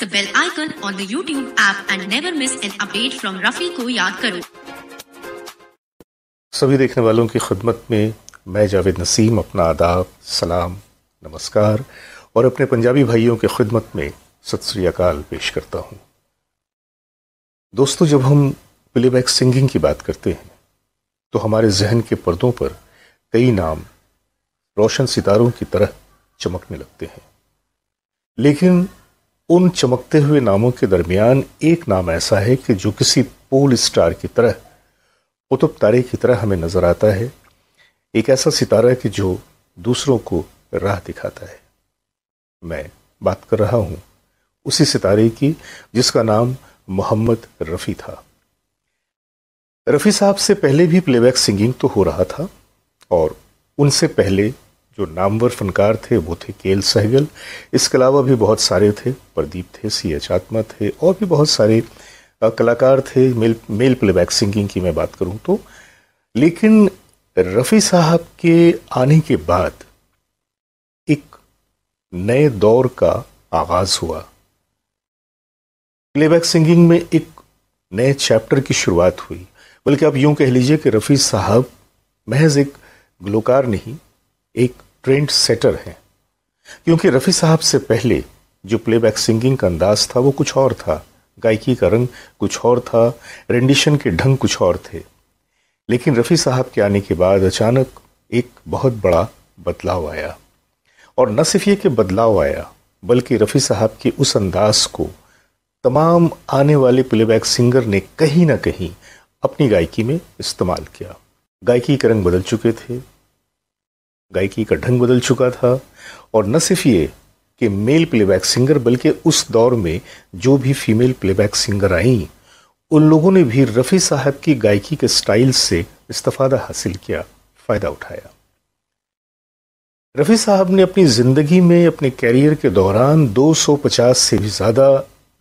the bell icon on the YouTube app and never miss an update from Rafi ko yaad karo. सभी देखने वालों की खिदमत में मैं जावेद नसीम अपना आदाब सलाम नमस्कार और अपने पंजाबी भाइयों की खिदमत में सत अकाल पेश करता हूँ दोस्तों जब हम प्लेबैक सिंगिंग की बात करते हैं तो हमारे जहन के पर्दों पर कई नाम रोशन सितारों की तरह चमकने लगते हैं लेकिन उन चमकते हुए नामों के दरमियान एक नाम ऐसा है कि जो किसी पोल स्टार की तरह कुतुब तारे की तरह हमें नज़र आता है एक ऐसा सितारा कि जो दूसरों को राह दिखाता है मैं बात कर रहा हूँ उसी सितारे की जिसका नाम मोहम्मद रफ़ी था रफ़ी साहब से पहले भी प्लेबैक सिंगिंग तो हो रहा था और उनसे पहले जो नामवर फनकार थे वो थे केल सहगल इसके अलावा भी बहुत सारे थे प्रदीप थे सी एच आत्मा थे और भी बहुत सारे कलाकार थे मेल मेल प्लेबैक सिंगिंग की मैं बात करूँ तो लेकिन रफ़ी साहब के आने के बाद एक नए दौर का आगाज़ हुआ प्लेबैक सिंगिंग में एक नए चैप्टर की शुरुआत हुई बल्कि आप यूं कह लीजिए कि रफ़ी साहब महज एक ग्लोकार नहीं एक ट्रेंड सेटर हैं क्योंकि रफ़ी साहब से पहले जो प्लेबैक सिंगिंग का अंदाज था वो कुछ और था गायकी का रंग कुछ और था रेंडिशन के ढंग कुछ और थे लेकिन रफ़ी साहब के आने के बाद अचानक एक बहुत बड़ा बदलाव आया और न सिर्फ ये कि बदलाव आया बल्कि रफ़ी साहब के उस अंदाज को तमाम आने वाले प्लेबैक सिंगर ने कहीं ना कहीं अपनी गायकी में इस्तेमाल किया गायकी के रंग बदल चुके थे गायकी का ढंग बदल चुका था और न सिर्फ ये कि मेल प्लेबैक सिंगर बल्कि उस दौर में जो भी फीमेल प्लेबैक सिंगर आईं उन लोगों ने भी रफ़ी साहब की गायकी के स्टाइल से इस्तफादा हासिल किया फ़ायदा उठाया रफ़ी साहब ने अपनी ज़िंदगी में अपने कैरियर के दौरान 250 से भी ज़्यादा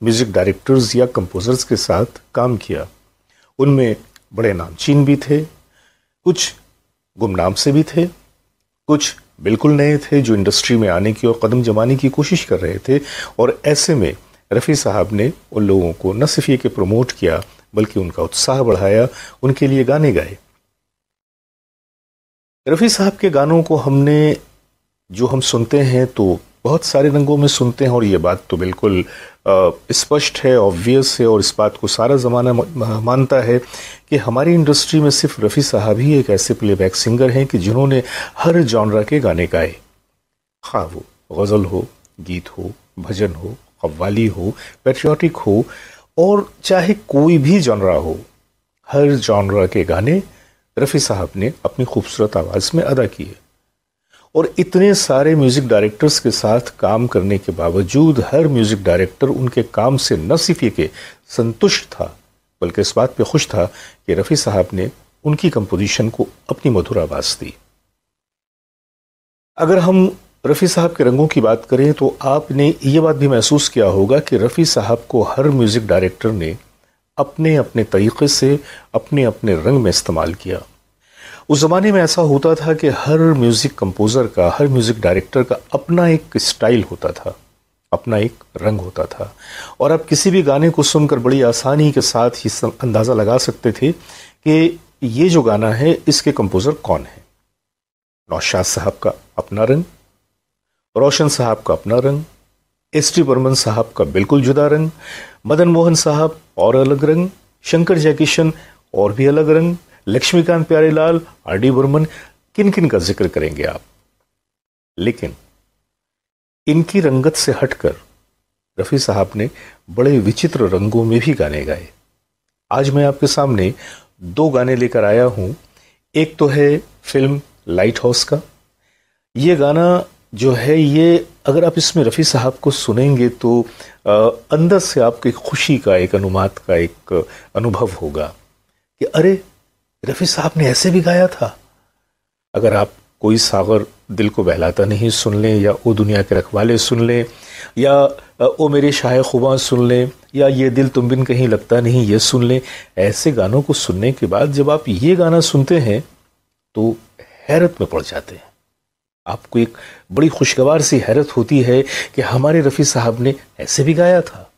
म्यूज़िक डायरेक्टर्स या कंपोज़र्स के साथ काम किया उनमें बड़े नामचीन भी थे कुछ गुमनाम से भी थे कुछ बिल्कुल नए थे जो इंडस्ट्री में आने की और कदम जमाने की कोशिश कर रहे थे और ऐसे में रफ़ी साहब ने उन लोगों को न सिर्फ ये कि प्रमोट किया बल्कि उनका उत्साह बढ़ाया उनके लिए गाने गाए रफ़ी साहब के गानों को हमने जो हम सुनते हैं तो बहुत सारे रंगों में सुनते हैं और ये बात तो बिल्कुल स्पष्ट है ऑब्वियस है और इस बात को सारा ज़माना मानता है कि हमारी इंडस्ट्री में सिर्फ रफ़ी साहब ही एक ऐसे प्लेबैक सिंगर हैं कि जिन्होंने हर जॉनरा के गाने गाए हाँ वो गज़ल हो गीत हो भजन हो कव्वाली हो पेट्रियाटिक हो और चाहे कोई भी जॉनरा हो हर जॉनरा के गाने रफ़ी साहब ने अपनी खूबसूरत आवाज़ में अदा किए और इतने सारे म्यूज़िक डायरेक्टर्स के साथ काम करने के बावजूद हर म्यूज़िक डायरेक्टर उनके काम से न सिर्फ ये के संतुष्ट था बल्कि इस बात पे खुश था कि रफ़ी साहब ने उनकी कंपोजिशन को अपनी मधुर आवाज़ दी अगर हम रफ़ी साहब के रंगों की बात करें तो आपने ये बात भी महसूस किया होगा कि रफ़ी साहब को हर म्यूज़िक डायरेक्टर ने अपने अपने तरीक़े से अपने अपने रंग में इस्तेमाल किया उस ज़माने में ऐसा होता था कि हर म्यूज़िक कंपोज़र का हर म्यूज़िक डायरेक्टर का अपना एक स्टाइल होता था अपना एक रंग होता था और आप किसी भी गाने को सुनकर बड़ी आसानी के साथ ही अंदाज़ा लगा सकते थे कि ये जो गाना है इसके कंपोज़र कौन है नौशाद साहब का अपना रंग रोशन साहब का अपना रंग एस टी बर्मन साहब का बिल्कुल जुदा रंग मदन मोहन साहब और अलग रंग शंकर जयकिशन और भी अलग रंग लक्ष्मीकांत प्यारेलाल आर डी बर्मन किन किन का जिक्र करेंगे आप लेकिन इनकी रंगत से हटकर रफ़ी साहब ने बड़े विचित्र रंगों में भी गाने गाए आज मैं आपके सामने दो गाने लेकर आया हूं एक तो है फिल्म लाइट हाउस का ये गाना जो है ये अगर आप इसमें रफ़ी साहब को सुनेंगे तो अंदर से आपकी खुशी का एक अनुमात का एक अनुभव होगा कि अरे रफ़ी साहब ने ऐसे भी गाया था अगर आप कोई सागर दिल को बहलाता नहीं सुन लें या ओ दुनिया के रखवाले सुन लें या ओ मेरे शाह खुबा सुन लें या ये दिल तुम बिन कहीं लगता नहीं ये सुन लें ऐसे गानों को सुनने के बाद जब आप ये गाना सुनते हैं तो हैरत में पड़ जाते हैं आपको एक बड़ी खुशगवार सी हैरत होती है कि हमारे रफ़ी साहब ने ऐसे भी गाया था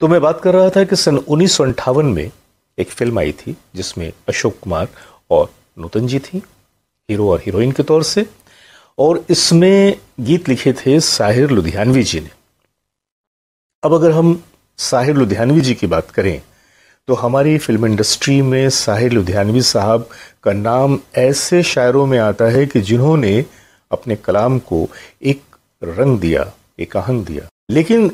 तो मैं बात कर रहा था कि सन उन्नीस में एक फिल्म आई थी जिसमें अशोक कुमार और नूतन जी थी हीरो और हीरोइन के तौर से और इसमें गीत लिखे थे साहिर लुधियानवी जी ने अब अगर हम साहिर लुधियानवी जी की बात करें तो हमारी फिल्म इंडस्ट्री में साहिर लुधियानवी साहब का नाम ऐसे शायरों में आता है कि जिन्होंने अपने कलाम को एक रंग दिया एक आहंग दिया लेकिन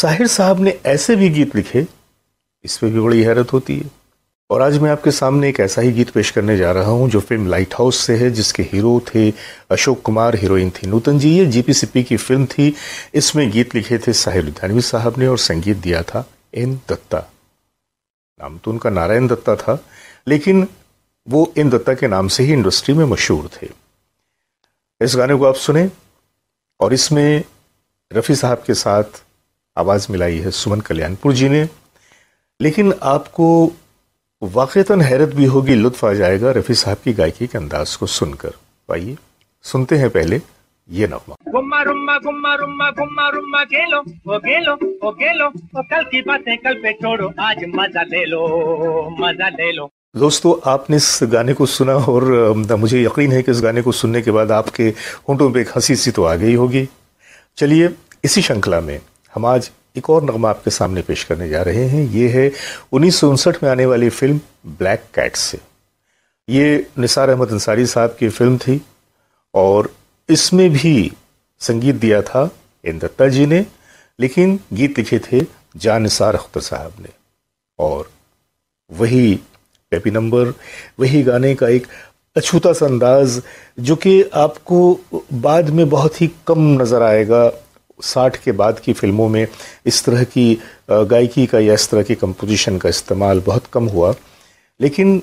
साहिर साहब ने ऐसे भी गीत लिखे इस पर भी बड़ी हैरत होती है और आज मैं आपके सामने एक ऐसा ही गीत पेश करने जा रहा हूं जो फिल्म लाइट हाउस से है जिसके हीरो थे अशोक कुमार हीरोइन थी नूतन जी ये जीपीसीपी की फिल्म थी इसमें गीत लिखे थे साहिर लुधियानवी साहब ने और संगीत दिया था एन दत्ता नाम तो उनका नारायण दत्ता था लेकिन वो एन दत्ता के नाम से ही इंडस्ट्री में मशहूर थे इस गाने को आप सुने और इसमें रफ़ी साहब के साथ आवाज़ मिलाई है सुमन कल्याणपुर जी ने लेकिन आपको वाक़ता हैरत भी होगी लुत्फ आ जाएगा रफ़ी साहब की गायकी के अंदाज को सुनकर आइए सुनते हैं पहले ये नगमा गुम्मा रुम्मा गुम्मा रुम्मा गुम्मा रुम्मा खेलो ओ खेलो ओ खेलो ओ कल की बातें कल पे छोड़ो आज मजा ले लो मजा ले लो दोस्तों आपने इस गाने को सुना और मुझे यकीन है कि इस गाने को सुनने के बाद आपके होंठों पे एक हंसी सी तो आ गई होगी चलिए इसी श्रृंखला में हम आज एक और नगमा आपके सामने पेश करने जा रहे हैं ये है उन्नीस में आने वाली फ़िल्म ब्लैक कैट से ये निसार अहमद अंसारी साहब की फ़िल्म थी और इसमें भी संगीत दिया था एन दत्ता जी ने लेकिन गीत लिखे थे जान निसार अख्तर साहब ने और वही पेपी नंबर वही गाने का एक अछूता सा अंदाज जो कि आपको बाद में बहुत ही कम नज़र आएगा साठ के बाद की फ़िल्मों में इस तरह की गायकी का या इस तरह की कंपोजिशन का इस्तेमाल बहुत कम हुआ लेकिन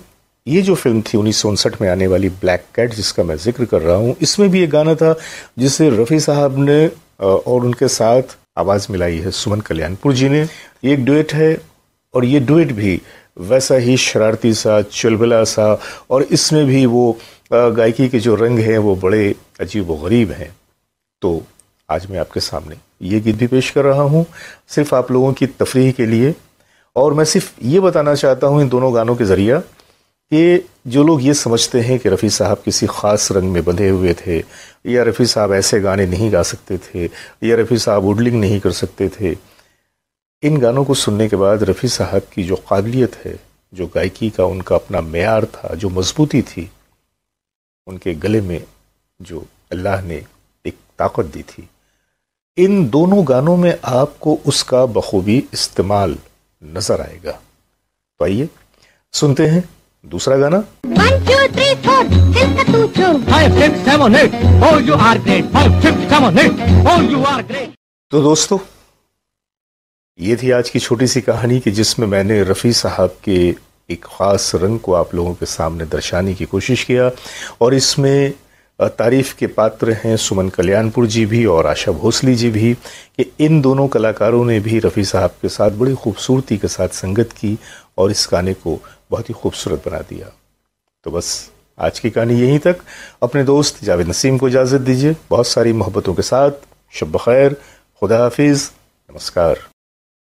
ये जो फिल्म थी उन्नीस में आने वाली ब्लैक कैट जिसका मैं जिक्र कर रहा हूँ इसमें भी एक गाना था जिसे रफ़ी साहब ने और उनके साथ आवाज़ मिलाई है सुमन कल्याणपुर जी ने ये एक डुएट है और ये डुएट भी वैसा ही शरारती सा चुलबुला सा और इसमें भी वो गायकी के जो रंग हैं वो बड़े अजीब व गरीब हैं तो आज मैं आपके सामने ये गीत भी पेश कर रहा हूँ सिर्फ आप लोगों की तफरी के लिए और मैं सिर्फ ये बताना चाहता हूँ इन दोनों गानों के ज़रिया कि जो लोग ये समझते हैं कि रफ़ी साहब किसी ख़ास रंग में बंधे हुए थे या रफ़ी साहब ऐसे गाने नहीं गा सकते थे या रफ़ी साहब उडलिंग नहीं कर सकते थे इन गानों को सुनने के बाद रफ़ी साहब की जो काबिलियत है जो गायकी का उनका अपना मैार था जो मजबूती थी उनके गले में जो अल्लाह ने ताकत दी थी इन दोनों गानों में आपको उसका बखूबी इस्तेमाल नजर आएगा तो आइए सुनते हैं दूसरा गाना तो दोस्तों ये थी आज की छोटी सी कहानी कि जिसमें मैंने रफ़ी साहब के एक ख़ास रंग को आप लोगों के सामने दर्शाने की कोशिश किया और इसमें तारीफ़ के पात्र हैं सुमन कल्याणपुर जी भी और आशा भोसले जी भी कि इन दोनों कलाकारों ने भी रफ़ी साहब के साथ बड़ी खूबसूरती के साथ संगत की और इस गाने को बहुत ही खूबसूरत बना दिया तो बस आज की कहानी यहीं तक अपने दोस्त जावेद नसीम को इजाज़त दीजिए बहुत सारी मोहब्बतों के साथ शब खैर खुदा हाफिज़ नमस्कार